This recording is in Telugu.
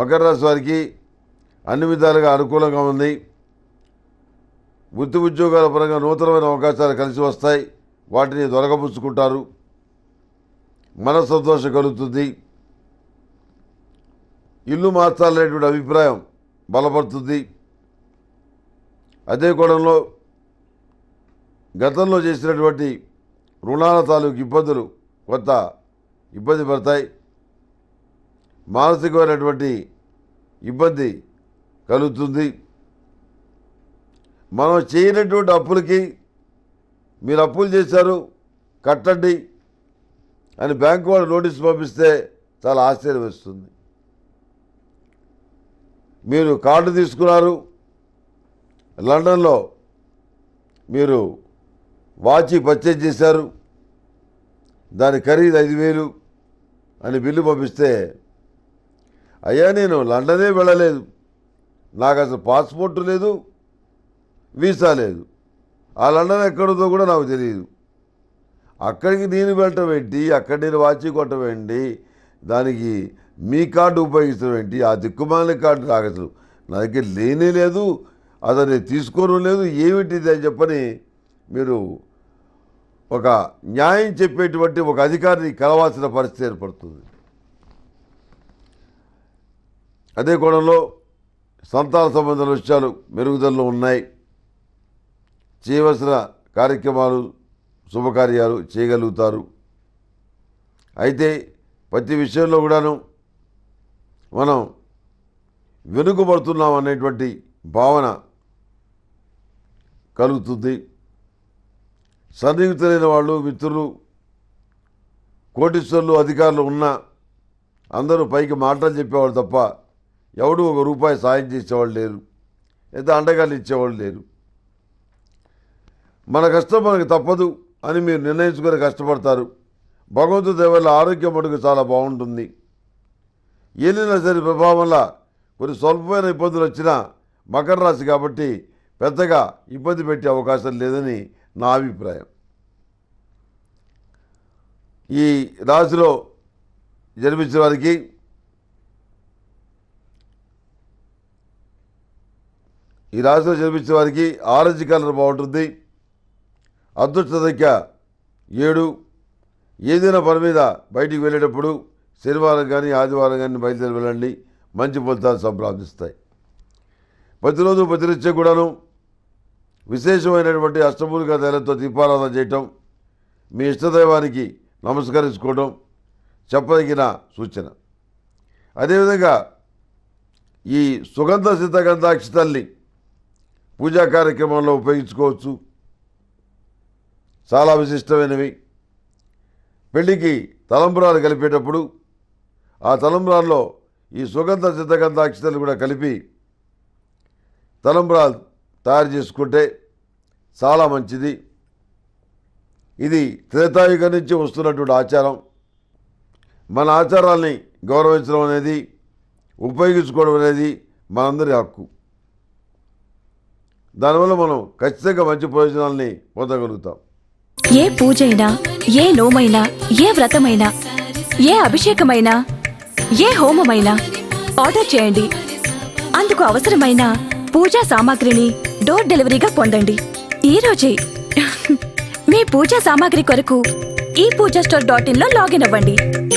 మకర రాశి వారికి అన్ని విధాలుగా అనుకూలంగా ఉంది వృత్తి ఉద్యోగాల పరంగా నూతనమైన అవకాశాలు కలిసి వస్తాయి వాటిని దొరకపుచ్చుకుంటారు సంతోషం కలుగుతుంది ఇల్లు మార్చాలనేటువంటి అభిప్రాయం బలపడుతుంది అదే కోణంలో గతంలో చేసినటువంటి రుణాల తాలూకు ఇబ్బందులు కొత్త ఇబ్బంది పడతాయి మానసికమైనటువంటి ఇబ్బంది కలుగుతుంది మనం చేయనటువంటి అప్పులకి మీరు అప్పులు చేశారు కట్టండి అని బ్యాంకు వాళ్ళు నోటీస్ పంపిస్తే చాలా ఆశ్చర్యం వస్తుంది మీరు కార్డు తీసుకున్నారు లండన్లో మీరు వాచి పర్చేజ్ చేశారు దాని ఖరీదు ఐదు వేలు అని బిల్లు పంపిస్తే అయ్యా నేను లండనే వెళ్ళలేదు నాకు అసలు పాస్పోర్ట్ లేదు వీసా లేదు ఆ లండన్ ఎక్కడుందో కూడా నాకు తెలియదు అక్కడికి నేను వెళ్ళటం ఏంటి అక్కడ నేను వాచి కొట్టమేంటి దానికి మీ కార్డు ఉపయోగించడం ఏంటి ఆ దిక్కుమాలిన కార్డు నాకు అసలు నా దగ్గర లేనే లేదు అతన్ని తీసుకోను లేదు ఏమిటిది అని చెప్పని మీరు ఒక న్యాయం చెప్పేటువంటి ఒక అధికారిని కలవాల్సిన పరిస్థితి ఏర్పడుతుంది అదే కోణంలో సంతాన సంబంధ విషయాలు మెరుగుదలలో ఉన్నాయి చేయవలసిన కార్యక్రమాలు శుభకార్యాలు చేయగలుగుతారు అయితే ప్రతి విషయంలో కూడాను మనం వెనుకబడుతున్నాం అనేటువంటి భావన కలుగుతుంది సన్నిహితులైన వాళ్ళు మిత్రులు కోటీశ్వర్లు అధికారులు ఉన్నా అందరూ పైకి మాటలు చెప్పేవాళ్ళు తప్ప ఎవడు ఒక రూపాయి సాయం చేసేవాళ్ళు లేరు లేదా అండగాలు ఇచ్చేవాళ్ళు లేరు మన కష్టం మనకు తప్పదు అని మీరు నిర్ణయించుకొని కష్టపడతారు భగవంతుడి వల్ల ఆరోగ్యం అడుగు చాలా బాగుంటుంది ఏలిన సరి ప్రభావం వల్ల కొన్ని స్వల్పమైన ఇబ్బందులు వచ్చినా మకర రాశి కాబట్టి పెద్దగా ఇబ్బంది పెట్టే అవకాశం లేదని నా అభిప్రాయం ఈ రాశిలో జన్మించిన వారికి ఈ రాశిలో జన్మించిన వారికి ఆరెంజ్ కలర్ బాగుంటుంది అదృష్ట సంఖ్య ఏడు ఏదైనా పని మీద బయటికి వెళ్ళేటప్పుడు శనివారం కానీ ఆదివారం కానీ బయలుదేరి వెళ్ళండి మంచి ఫలితాలు సంప్రాప్తిస్తాయి ప్రతిరోజు ప్రతినిత్య కూడాను విశేషమైనటువంటి అష్టమూలిక తైలంతో దీపారాధన చేయటం మీ ఇష్టదైవానికి నమస్కరించుకోవడం చెప్పదగిన సూచన అదేవిధంగా ఈ సుగంధ సిద్ధగంధాక్షి తల్లి పూజా కార్యక్రమాల్లో ఉపయోగించుకోవచ్చు చాలా విశిష్టమైనవి పెళ్లికి తలంబురాలు కలిపేటప్పుడు ఆ తలంబురాల్లో ఈ సుగంధ సిద్ధగంధ అక్షతలు కూడా కలిపి తలంబురాలు తయారు చేసుకుంటే చాలా మంచిది ఇది త్రేతాయుగం నుంచి వస్తున్నటువంటి ఆచారం మన ఆచారాల్ని గౌరవించడం అనేది ఉపయోగించుకోవడం అనేది మనందరి హక్కు దానివల్ల మనం ఖచ్చితంగా మంచి ప్రయోజనాల్ని పొందగలుగుతాం ఏ పూజైనా ఏ నోమైనా ఏ వ్రతమైనా ఏ అభిషేకమైనా ఏ హోమమైనా ఆర్డర్ చేయండి అందుకు అవసరమైన పూజా సామాగ్రిని డోర్ డెలివరీగా పొందండి ఈరోజే మీ పూజా సామాగ్రి కొరకు ఈ పూజా స్టోర్ డాట్ ఇన్లో లాగిన్ అవ్వండి